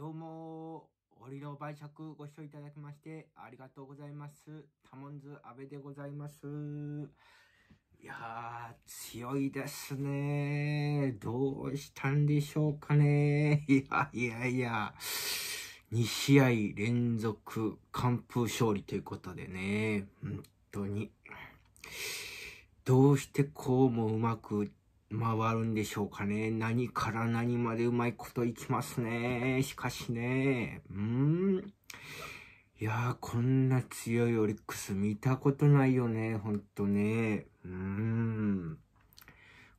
どうも、折りの晩酌ご視聴いただきましてありがとうございます。タモンズ阿部でございます。いやー、強いですね。どうしたんでしょうかね。いやいやいや。2試合連続完封勝利ということでね。本当に。どうしてこうもうまく回るんでしょうかね。何から何までうまいこといきますね。しかしね、うん。いやー、こんな強いオリックス見たことないよね。ほんとね。うん。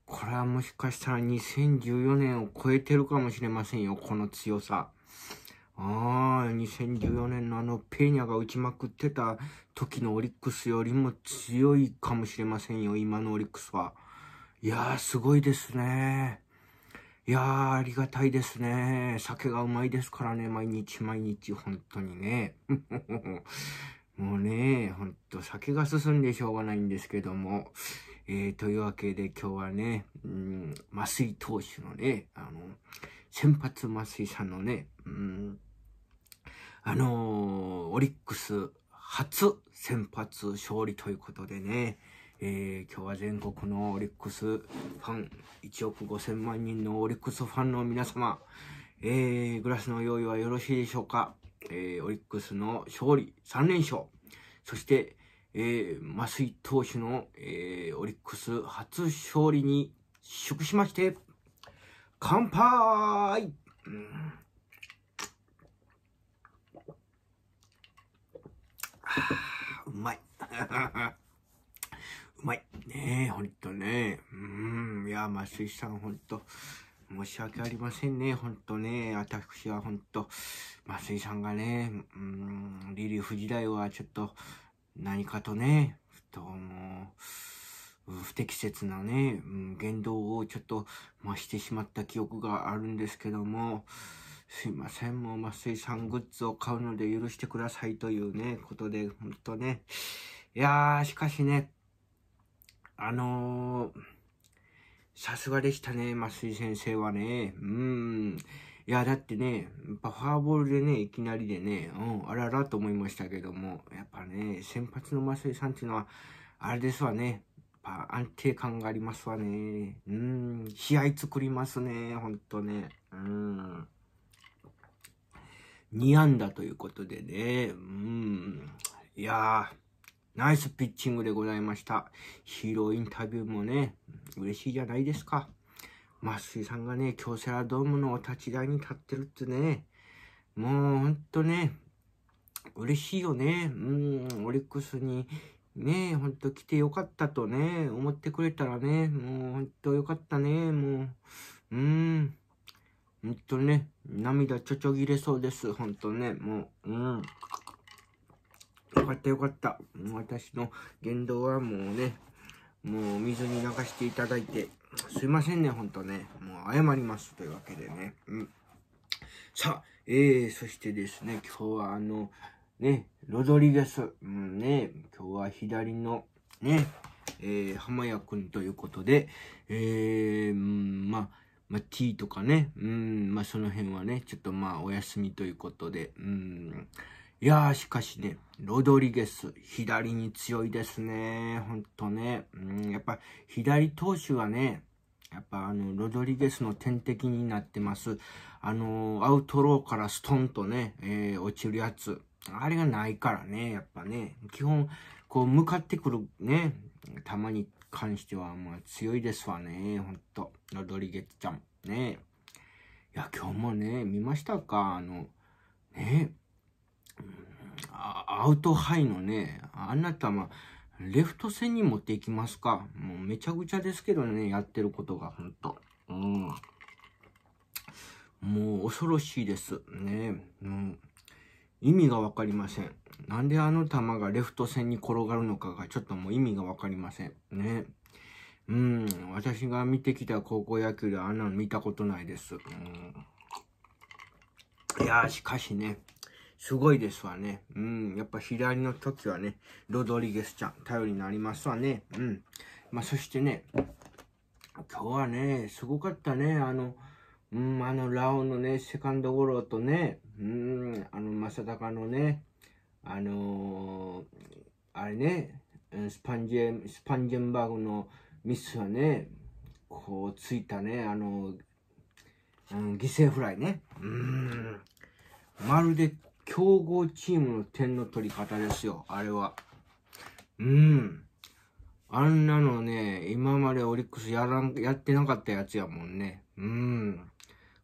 これはもしかしたら2014年を超えてるかもしれませんよ。この強さ。ああ、2014年のあのペーニャが打ちまくってた時のオリックスよりも強いかもしれませんよ。今のオリックスは。いやー、すごいですね。いやー、ありがたいですね。酒がうまいですからね、毎日毎日、本当にね。もうね、ほんと酒が進んでしょうがないんですけども。えー、というわけで今日はね、うん、麻酔投手のね、あの、先発麻酔さんのね、うん、あのー、オリックス初先発勝利ということでね、えー、今日は全国のオリックスファン、1億5000万人のオリックスファンの皆様、えー、グラスの用意はよろしいでしょうかえー、オリックスの勝利3連勝、そして、えー、増井投手の、えー、オリックス初勝利に祝しまして、乾杯、うんはあ、うまい。うまい。ねえ、ほんとね。うん。いや、松井さん、ほんと。申し訳ありませんね。ほんとね。私はほんと、松井さんがね、うん、リリーフ時代はちょっと、何かとね、ちともう、不適切なね、うん、言動をちょっと増してしまった記憶があるんですけども、すいません、もう増井さんグッズを買うので許してくださいというね、ことで、ほんとね。いやー、しかしね、あのさすがでしたね、増井先生はね。うん。いや、だってね、やっぱフォアボールでね、いきなりでね、うん、あららと思いましたけども、やっぱね、先発の増井さんっていうのは、あれですわね。やっぱ安定感がありますわね。うん、試合作りますね、ほんとね。うん。2安打ということでね、うん。いやー、ナイスピッチングでございました。ヒーローインタビューもね、嬉しいじゃないですか。マ井スイさんがね、京セラドームのお立ち台に立ってるってね、もうほんとね、嬉しいよね。うん、オリックスにね、ほんと来てよかったとね、思ってくれたらね、もうほんとよかったね、もう、うん、ほんとね、涙ちょちょぎれそうです、ほんとね、もう、うん。よかったよかった。私の言動はもうね、もう水に流していただいて、すいませんね、ほんとね。もう謝ります。というわけでね。うん。さあ、えー、そしてですね、今日はあの、ね、ロドリゲス。うんね、今日は左の、ね、えー、浜谷くんということで、えー、まあ、まあ、ーとかね、うん、まあ、その辺はね、ちょっとまあ、お休みということで、うん、いやー、しかしね、ロドリゲス、左に強いですね。ほんとね。うん、やっぱ左投手はね、やっぱあの、ロドリゲスの天敵になってます。あの、アウトローからストンとね、えー、落ちるやつ。あれがないからね、やっぱね。基本、こう、向かってくるね、たまに関しては、まあ、強いですわね。ほんと。ロドリゲスちゃん。ね。いや、今日もね、見ましたかあの、ね、アウトハイのね、あなたま、レフト線に持っていきますか。もうめちゃくちゃですけどね、やってることが、ほんと。うん。もう恐ろしいです。ねうん。意味がわかりません。なんであの球がレフト線に転がるのかがちょっともう意味がわかりません。ねうん。私が見てきた高校野球であんなの見たことないです。うん。いやしかしね、すごいですわね。うん。やっぱ左の時はね、ロドリゲスちゃん、頼りになりますわね。うん。まあ、そしてね、今日はね、すごかったね。あの、うん、あの、ラオのね、セカンドゴロとね、うん、あの、正隆のね、あのー、あれね、スパンジェン、スパンジェンバーグのミスはね、こう、ついたね、あの、うん、犠牲フライね。うん、まるで強豪チームの点の取り方ですよ、あれは。うん。あんなのね、今までオリックスやらん、やってなかったやつやもんね。うん。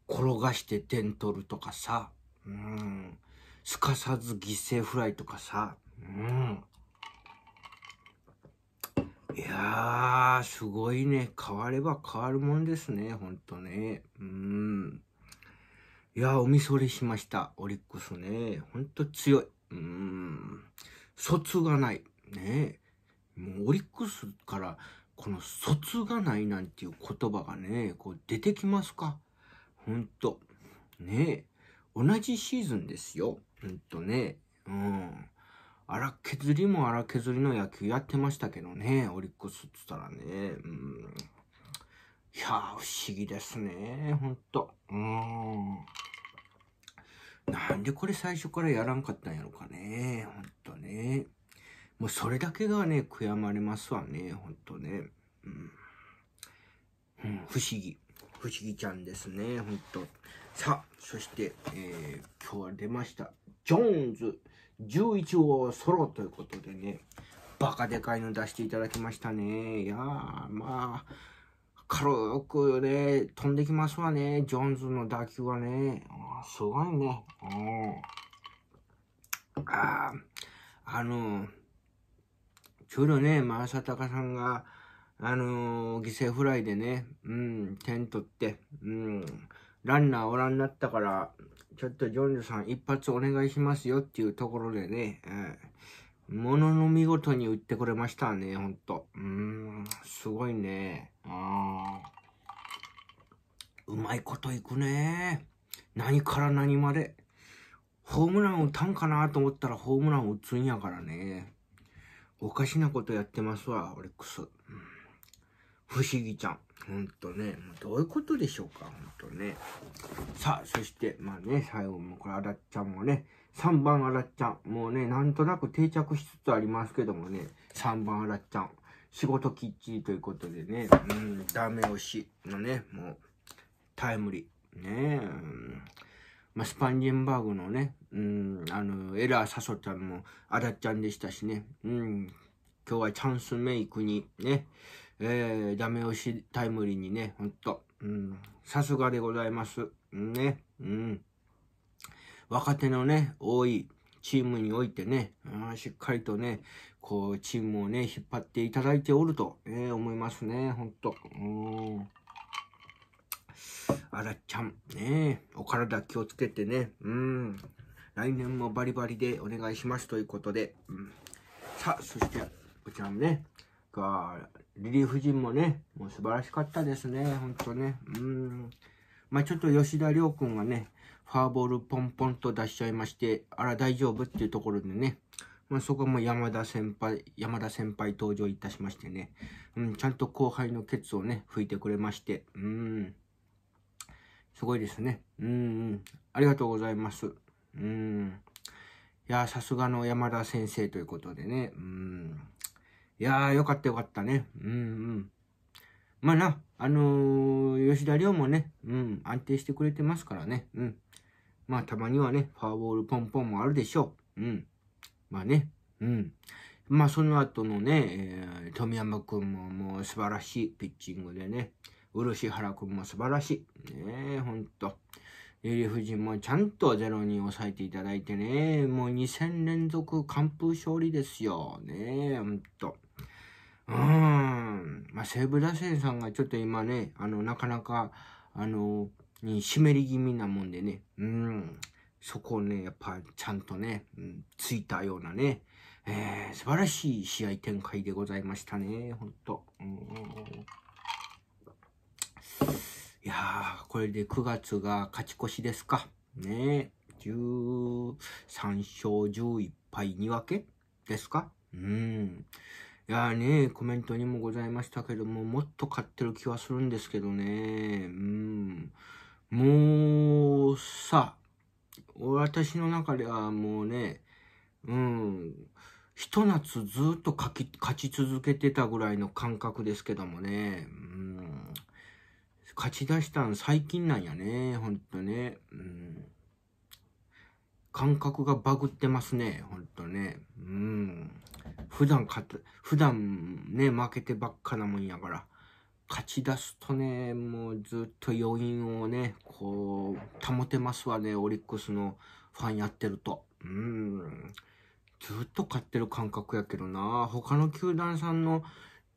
転がして点取るとかさ。うん。すかさず犠牲フライとかさ。うん。いやー、すごいね。変われば変わるもんですね、ほんとね。うん。いやー、おみそれしました。オリックスね。ほんと強い。うーん。卒がない。ねもうオリックスから、この卒がないなんていう言葉がね、こう出てきますか。ほんと。ね同じシーズンですよ。ほんとね。うん。荒削りも荒削りの野球やってましたけどね、オリックスっつったらね。うん。いやー、不思議ですね。ほんと。うん。なんでこれ最初からやらんかったんやろかね。ほんとね。もうそれだけがね、悔やまれますわね。ほんとね。うん。うん、不思議。不思議ちゃんですね。ほんと。さあ、そして、えー、今日は出ました。ジョーンズ11号ソロということでね。バカでかいの出していただきましたね。いやー、まあ。軽くね、飛んできますわね。ジョンズの打球はね。すごいね。ああの、ちょうどね、正隆さんが、あのー、犠牲フライでね、うん、点取って、うん、ランナーおらんなったから、ちょっとジョンズさん一発お願いしますよっていうところでね、うんものの見事に売ってくれましたね、ほんと。うーん、すごいね。あうまいこといくね。何から何まで。ホームラン打たんかなと思ったらホームラン打つんやからね。おかしなことやってますわ、オリックス。不思議ちゃん。ほんとね、どういうことでしょうか、ほんとね。さあ、そして、まあね、最後もこれ、あだっちゃんもね、3番あらっちゃん。もうね、なんとなく定着しつつありますけどもね、3番あらっちゃん。仕事きっちりということでね、うん、ダメ押しのね、もう、タイムリー。ねえ、まあ、スパンジェンバーグのね、うん、あの、エラー誘ったのも、あらっちゃんでしたしね、うん、今日はチャンスメイクにね、えー、ダメ押しタイムリーにね、ほんと、うん、さすがでございます。ね、うん。若手のね、多いチームにおいてね、うん、しっかりとね、こう、チームをね、引っ張っていただいておると、えー、思いますね、ほんと。うんあらちゃん、ねお体気をつけてね、うん、来年もバリバリでお願いしますということで、うん、さあ、そして、こちらもね、が、リリーフ陣もね、もう素晴らしかったですね、ほんとね、うん。まあ、ちょっと吉田亮君がね、フォアボールポンポンと出しちゃいまして、あら大丈夫っていうところでね、まあ、そこも山田先輩、山田先輩登場いたしましてね、うん、ちゃんと後輩のケツをね、拭いてくれまして、うん、すごいですね。うん、うん、ありがとうございます。うん、いやさすがの山田先生ということでね、うん、いやー、よかったよかったね。うん、うん。まあな、あのー、吉田亮もね、うん、安定してくれてますからね、うん。まあ、たまにはね、フォアボールポンポンもあるでしょう。うん。まあね、うん。まあ、その後のね、えー、富山くんももう素晴らしいピッチングでね、漆原くんも素晴らしい。ねえ、ほんと。リリ夫人もちゃんとゼロに抑えていただいてね、もう2戦連続完封勝利ですよ。ねえ、ほんと。うーん。まあ、西武打線さんがちょっと今ね、あの、なかなか、あの、に湿り気味なもんでね、うん。そこをね、やっぱちゃんとね、うん、ついたようなね、えー、素晴らしい試合展開でございましたね、ほんと。うん、いやー、これで9月が勝ち越しですか。ね13勝11敗2分けですかうん。いやね、コメントにもございましたけども、もっと買ってる気はするんですけどね、うん。もう、さ、私の中ではもうね、うん、ひと夏ずっと勝き勝ち続けてたぐらいの感覚ですけどもね、うん、勝ち出したん最近なんやね、ほんとね。うん感覚がバグってますね、ほんとね。うん。普段勝つ、普段ね、負けてばっかなもんやから、勝ち出すとね、もうずっと余韻をね、こう、保てますわね、オリックスのファンやってると。うん。ずっと勝ってる感覚やけどな、他の球団さんの、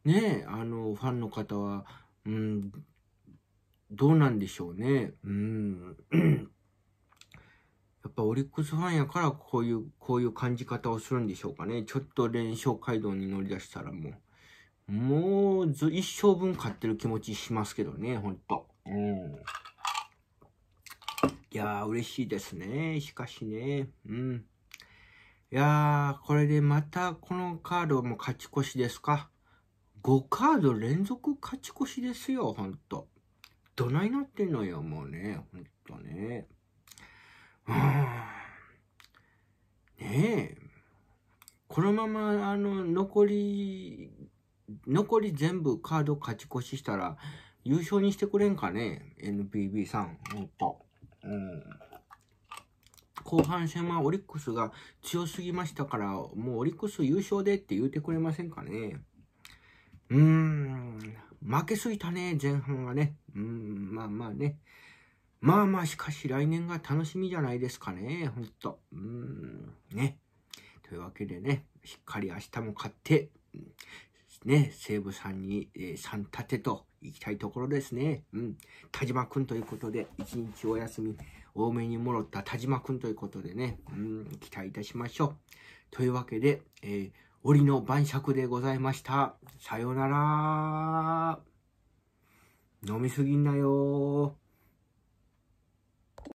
ね、あの、ファンの方は、うん、どうなんでしょうね。うん。っぱオリックスファンやからこういう、こういう感じ方をするんでしょうかね。ちょっと連勝街道に乗り出したらもう、もうず、一生分買ってる気持ちしますけどね、ほんと。うん。いやー、嬉しいですね。しかしね、うん。いやー、これでまたこのカードも勝ち越しですか。5カード連続勝ち越しですよ、ほんと。どないなってんのよ、もうね、ほんとね。ねえ。このまま、あの、残り、残り全部カード勝ち越ししたら、優勝にしてくれんかね ?NPB さん。ほんと。うん。後半戦はオリックスが強すぎましたから、もうオリックス優勝でって言うてくれませんかねうーん。負けすぎたね、前半はね。うん、まあまあね。まあまあ、しかし来年が楽しみじゃないですかね。ほんと。うーん、ね。というわけでね、しっかり明日も買って、ね、西武さんに、えー、3立てと行きたいところですね。うん。田島くんということで、一日お休み多めにもろった田島くんということでね、うん、期待いたしましょう。というわけで、えー、折の晩酌でございました。さようなら。飲みすぎんなよ